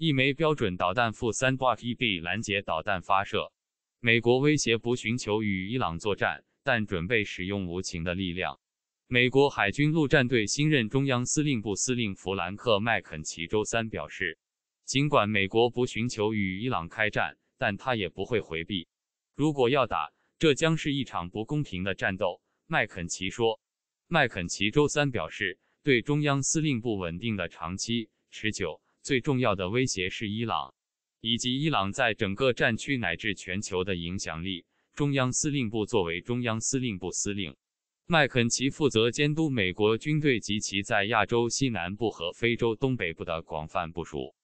一枚标准导弹负三巴 P B 拦截导弹发射。美国威胁不寻求与伊朗作战，但准备使用无情的力量。美国海军陆战队新任中央司令部司令弗兰克·麦肯齐周三表示，尽管美国不寻求与伊朗开战，但他也不会回避。如果要打，这将是一场不公平的战斗。麦肯齐说。麦肯齐周三表示，对中央司令部稳定的长期持久。最重要的威胁是伊朗，以及伊朗在整个战区乃至全球的影响力。中央司令部作为中央司令部司令，麦肯齐负责监督美国军队及其在亚洲西南部和非洲东北部的广泛部署，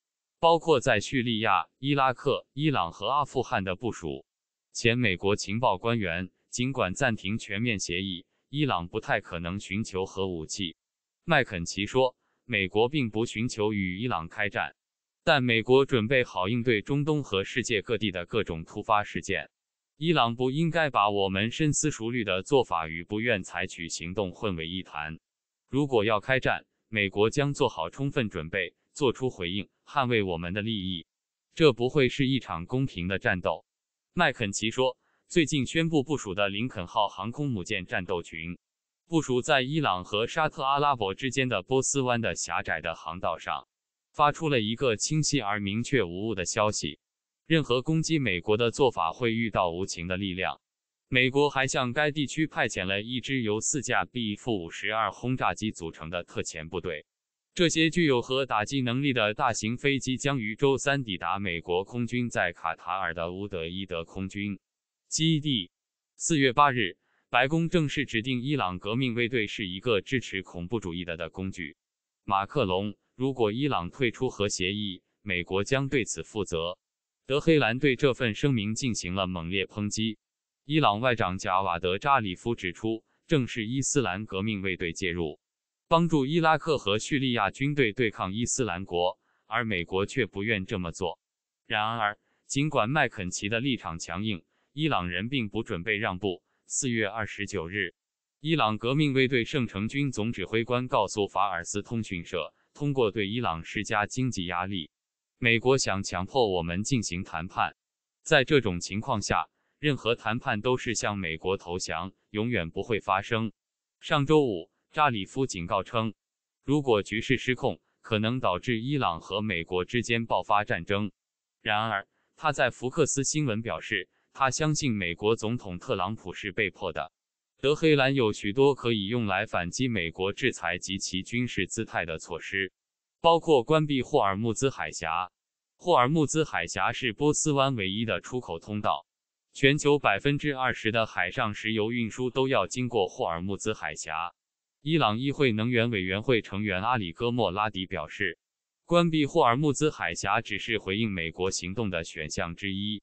包括在叙利亚、伊拉克、伊朗和阿富汗的部署。前美国情报官员尽管暂停全面协议，伊朗不太可能寻求核武器，麦肯齐说。美国并不寻求与伊朗开战，但美国准备好应对中东和世界各地的各种突发事件。伊朗不应该把我们深思熟虑的做法与不愿采取行动混为一谈。如果要开战，美国将做好充分准备，做出回应，捍卫我们的利益。这不会是一场公平的战斗，麦肯齐说。最近宣布部署的林肯号航空母舰战斗群。部署在伊朗和沙特阿拉伯之间的波斯湾的狭窄的航道上，发出了一个清晰而明确无误的消息：任何攻击美国的做法会遇到无情的力量。美国还向该地区派遣了一支由四架 B-52 轰炸机组成的特遣部队，这些具有核打击能力的大型飞机将于周三抵达美国空军在卡塔尔的乌德伊德空军基地。四月八日。白宫正式指定伊朗革命卫队是一个支持恐怖主义的的工具。马克龙如果伊朗退出核协议，美国将对此负责。德黑兰对这份声明进行了猛烈抨击。伊朗外长贾瓦德·扎里夫指出，正是伊斯兰革命卫队介入，帮助伊拉克和叙利亚军队对抗伊斯兰国，而美国却不愿这么做。然而，尽管麦肯齐的立场强硬，伊朗人并不准备让步。四月二十九日，伊朗革命卫队圣城军总指挥官告诉法尔斯通讯社：“通过对伊朗施加经济压力，美国想强迫我们进行谈判。在这种情况下，任何谈判都是向美国投降，永远不会发生。”上周五，扎里夫警告称，如果局势失控，可能导致伊朗和美国之间爆发战争。然而，他在福克斯新闻表示。他相信美国总统特朗普是被迫的。德黑兰有许多可以用来反击美国制裁及其军事姿态的措施，包括关闭霍尔木兹海峡。霍尔木兹海峡是波斯湾唯一的出口通道，全球百分之二十的海上石油运输都要经过霍尔木兹海峡。伊朗议会能源委员会成员阿里·戈莫拉迪表示，关闭霍尔木兹海峡只是回应美国行动的选项之一。